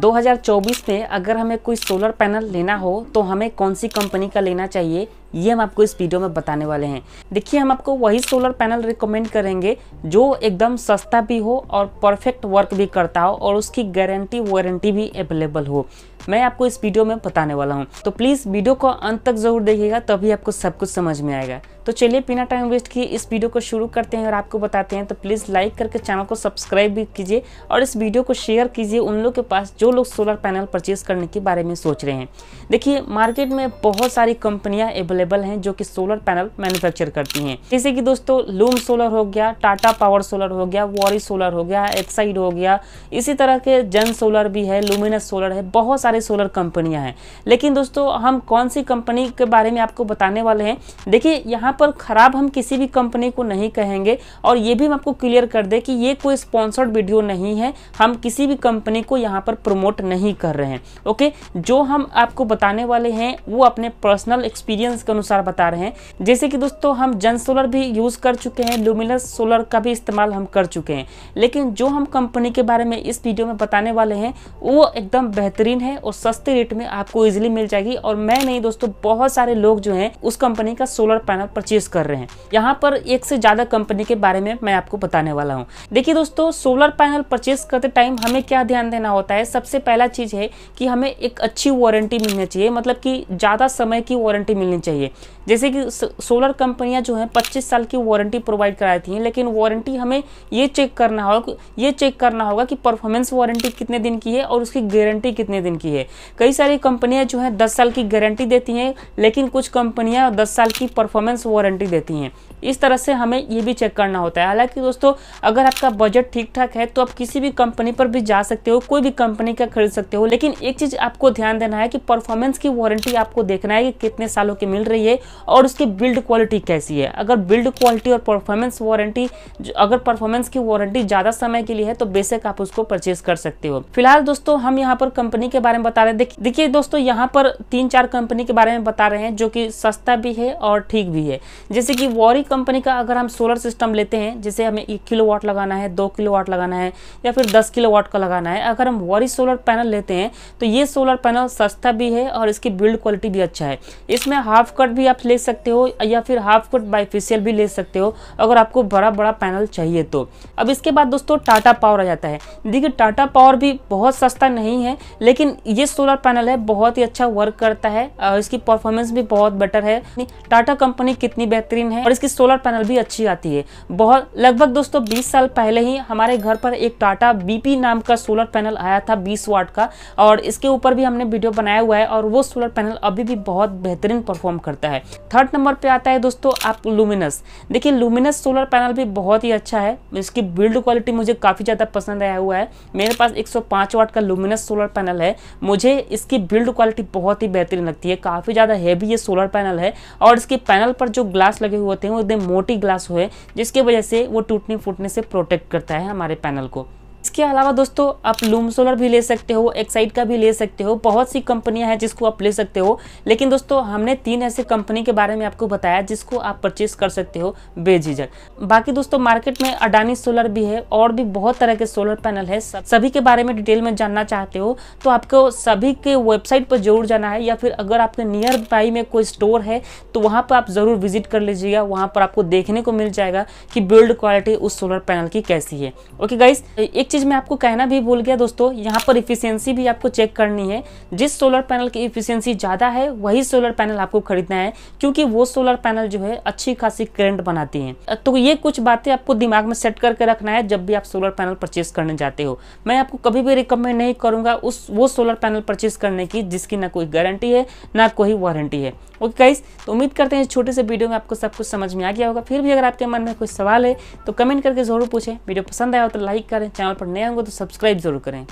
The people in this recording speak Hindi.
2024 में अगर हमें कोई सोलर पैनल लेना हो तो हमें कौन सी कंपनी का लेना चाहिए ये हम आपको इस वीडियो में बताने वाले हैं देखिए हम आपको वही सोलर पैनल रिकमेंड करेंगे जो एकदम सस्ता भी हो और परफेक्ट वर्क भी करता हो और उसकी गारंटी वारंटी भी अवेलेबल हो मैं आपको इस वीडियो में बताने वाला हूँ तो प्लीज़ वीडियो को अंत तक जरूर देखिएगा तभी आपको सब कुछ समझ में आएगा तो चलिए बिना टाइम वेस्ट किए इस वीडियो को शुरू करते हैं और आपको बताते हैं तो प्लीज़ लाइक करके चैनल को सब्सक्राइब भी कीजिए और इस वीडियो को शेयर कीजिए उन लोग के पास जो लोग सोलर पैनल परचेज करने के बारे में सोच रहे हैं देखिए मार्केट में बहुत सारी कंपनियाँ अवेलेबल हैं जो कि सोलर पैनल मैन्युफैक्चर करती हैं जैसे कि दोस्तों लूम सोलर हो गया टाटा पावर सोलर हो गया वॉरी सोलर हो गया एक्साइड हो गया इसी तरह के जन सोलर भी है लुमिनस सोलर है बहुत सारे सारे सोलर कंपनियां हैं लेकिन दोस्तों हम कौन सी कंपनी के बारे में आपको बताने वाले हैं देखिए यहाँ पर ख़राब हम किसी भी कंपनी को नहीं कहेंगे और ये भी हम आपको क्लियर कर दें कि ये कोई स्पॉन्सर्ड वीडियो नहीं है हम किसी भी कंपनी को यहाँ पर प्रमोट नहीं कर रहे हैं ओके जो हम आपको बताने वाले हैं वो अपने पर्सनल एक्सपीरियंस के अनुसार बता रहे हैं जैसे कि दोस्तों हम जन सोलर भी यूज़ कर चुके हैं लुमिनस सोलर का भी इस्तेमाल हम कर चुके हैं लेकिन जो हम कंपनी के बारे में इस वीडियो में बताने वाले हैं वो एकदम बेहतरीन है और सस्ते रेट में आपको इजिली मिल जाएगी और मैं नहीं दोस्तों बहुत सारे लोग जो है उस कंपनी का सोलर पैनल परचेज कर रहे हैं यहाँ पर एक से ज़्यादा कंपनी के बारे में मैं आपको बताने वाला हूँ देखिए दोस्तों सोलर पैनल परचेज करते टाइम हमें क्या ध्यान देना होता है सबसे पहला चीज़ है कि हमें एक अच्छी वारंटी मिलनी चाहिए मतलब कि ज़्यादा समय की वारंटी मिलनी चाहिए जैसे कि सोलर कंपनियां जो हैं 25 साल की वारंटी प्रोवाइड कराती हैं लेकिन वारंटी हमें ये चेक करना होगा ये चेक करना होगा कि परफॉर्मेंस वारंटी कितने दिन की है और उसकी गारंटी कितने दिन की है होती है कई सारी कंपनियां जो हैं दस साल की गारंटी देती हैं लेकिन कुछ कंपनियां दस साल की परफॉर्मेंस वारंटी देती हैं इस तरह से हमें ये भी चेक करना होता है हालांकि दोस्तों अगर आपका बजट ठीक ठाक है तो आप किसी भी कंपनी पर भी जा सकते हो कोई भी कंपनी का खरीद सकते हो लेकिन एक चीज़ आपको ध्यान देना है कि परफॉर्मेंस की वारंटी आपको देखना है कि कितने सालों की मिल रही है और उसकी बिल्ड क्वालिटी कैसी है अगर बिल्ड क्वालिटी और परफॉर्मेंस वारंटी अगर परफॉर्मेंस की वारंटी ज़्यादा समय के लिए है तो बेसिक आप उसको परचेज कर सकते हो फिलहाल दोस्तों हम यहाँ पर कंपनी के बारे में बता रहे हैं देखिए दोस्तों यहाँ पर तीन चार कंपनी के बारे में बता रहे हैं जो कि सस्ता भी है और ठीक भी है जैसे कि वॉरिक कंपनी का अगर हम सोलर सिस्टम लेते हैं जैसे हमें एक किलो वाट लगाना है दो किलो वाट लगाना है या फिर दस किलो वाट का लगाना है अगर हम वरी सोलर पैनल लेते हैं तो ये सोलर पैनल सस्ता भी है और इसकी बिल्ड क्वालिटी भी अच्छा है इसमें हाफ कट भी आप ले सकते हो या फिर हाफ कट बाईफिशियल भी ले सकते हो अगर आपको बड़ा बड़ा पैनल चाहिए तो अब इसके बाद दोस्तों टाटा पावर आ जाता है देखिए टाटा पावर भी बहुत सस्ता नहीं है लेकिन ये सोलर पैनल है बहुत ही अच्छा वर्क करता है इसकी परफॉर्मेंस भी बहुत बेटर है टाटा कंपनी कितनी बेहतरीन है और इसकी सोलर पैनल भी अच्छी आती है बहुत लगभग दोस्तों बीस साल पहले ही हमारे घर पर एक टाटा बीपी नाम का सोलर पैनल आया था बीस वाट का और इसके ऊपर भी हमने वीडियो बनाया हुआ है और वो सोलर पैनल अभी भी बहुत बेहतरीन परफॉर्म करता है थर्ड नंबर पे आता है दोस्तों आप लुमिनस देखिए लुमिनस सोलर पैनल भी बहुत ही अच्छा है इसकी बिल्ड क्वालिटी मुझे काफ़ी ज़्यादा पसंद आया हुआ है मेरे पास 105 वाट का लुमिनस सोलर पैनल है मुझे इसकी बिल्ड क्वालिटी बहुत ही बेहतरीन लगती है काफ़ी ज़्यादा हैवी ये सोलर पैनल है और इसके पैनल पर जो ग्लास लगे हुए होते हैं वो एकदम मोटी ग्लास हो जिसकी वजह से वो टूटने फूटने से प्रोटेक्ट करता है हमारे पैनल को इसके अलावा दोस्तों आप लूम सोलर भी ले सकते हो एक्साइड का भी ले सकते हो बहुत सी कंपनियां हैं जिसको आप ले सकते हो लेकिन दोस्तों हमने तीन ऐसे कंपनी के बारे में आपको बताया जिसको आप परचेस कर सकते हो बेझिझक बाकी दोस्तों मार्केट में अडानी सोलर भी है और भी बहुत तरह के सोलर पैनल है सभी के बारे में डिटेल में जानना चाहते हो तो आपको सभी के वेबसाइट पर जरूर जाना है या फिर अगर आपके नियर बाई में कोई स्टोर है तो वहाँ पर आप ज़रूर विजिट कर लीजिएगा वहाँ पर आपको देखने को मिल जाएगा कि बिल्ड क्वालिटी उस सोलर पैनल की कैसी है ओके गाइस एक चीज़ चीज़ मैं आपको कहना भी भूल गया दोस्तों यहाँ पर इफिशियंसी भी आपको चेक करनी है जिस सोलर पैनल की इफिशियंसी ज़्यादा है वही सोलर पैनल आपको खरीदना है क्योंकि वो सोलर पैनल जो है अच्छी खासी करंट बनाती हैं तो ये कुछ बातें आपको दिमाग में सेट करके रखना है जब भी आप सोलर पैनल परचेज करने जाते हो मैं आपको कभी भी रिकमेंड नहीं करूँगा उस वो सोलर पैनल परचेज करने की जिसकी ना कोई गारंटी है ना कोई वारंटी है ओके गाइस तो उम्मीद करते हैं छोटे से वीडियो में आपको सब कुछ समझ में आ गया होगा फिर भी अगर आपके मन में कोई सवाल है तो कमेंट करके जरूर पूछें वीडियो पसंद आया हो तो लाइक करें चैनल पर नए होंगे तो सब्सक्राइब ज़रूर करें